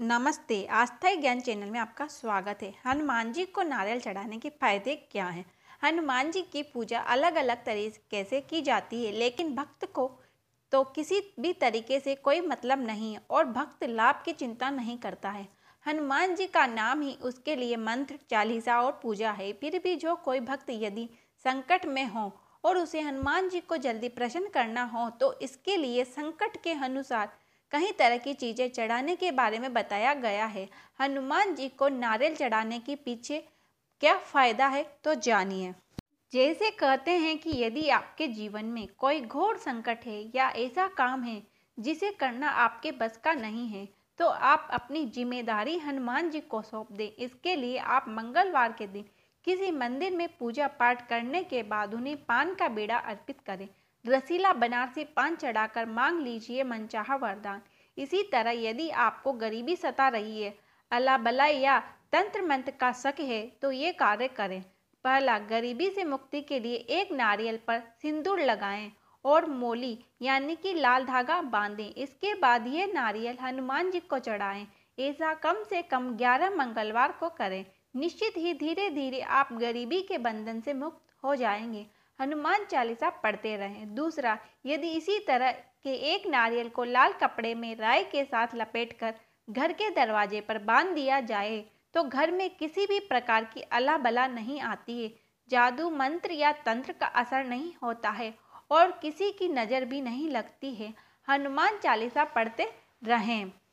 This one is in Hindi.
नमस्ते आस्थाई ज्ञान चैनल में आपका स्वागत है हनुमान जी को नारियल चढ़ाने के फायदे क्या हैं हनुमान जी की पूजा अलग अलग तरीके से की जाती है लेकिन भक्त को तो किसी भी तरीके से कोई मतलब नहीं और भक्त लाभ की चिंता नहीं करता है हनुमान जी का नाम ही उसके लिए मंत्र चालीसा और पूजा है फिर भी जो कोई भक्त यदि संकट में हो और उसे हनुमान जी को जल्दी प्रसन्न करना हो तो इसके लिए संकट के अनुसार कई तरह की चीज़ें चढ़ाने के बारे में बताया गया है हनुमान जी को नारियल चढ़ाने के पीछे क्या फ़ायदा है तो जानिए जैसे कहते हैं कि यदि आपके जीवन में कोई घोर संकट है या ऐसा काम है जिसे करना आपके बस का नहीं है तो आप अपनी जिम्मेदारी हनुमान जी को सौंप दें इसके लिए आप मंगलवार के दिन किसी मंदिर में पूजा पाठ करने के बाद उन्हें पान का बेड़ा अर्पित करें रसीला बनार से पान चढ़ाकर मांग लीजिए मनचाहा वरदान इसी तरह यदि आपको गरीबी सता रही है अला भलाई या तंत्र मंत्र का शक है तो ये कार्य करें पहला गरीबी से मुक्ति के लिए एक नारियल पर सिंदूर लगाएं और मोली यानी कि लाल धागा बांधें इसके बाद ये नारियल हनुमान जी को चढ़ाएं ऐसा कम से कम ग्यारह मंगलवार को करें निश्चित ही धीरे धीरे आप गरीबी के बंधन से मुक्त हो जाएंगे हनुमान चालीसा पढ़ते रहें दूसरा यदि इसी तरह के एक नारियल को लाल कपड़े में राय के साथ लपेटकर घर के दरवाजे पर बांध दिया जाए तो घर में किसी भी प्रकार की अला बला नहीं आती है जादू मंत्र या तंत्र का असर नहीं होता है और किसी की नज़र भी नहीं लगती है हनुमान चालीसा पढ़ते रहें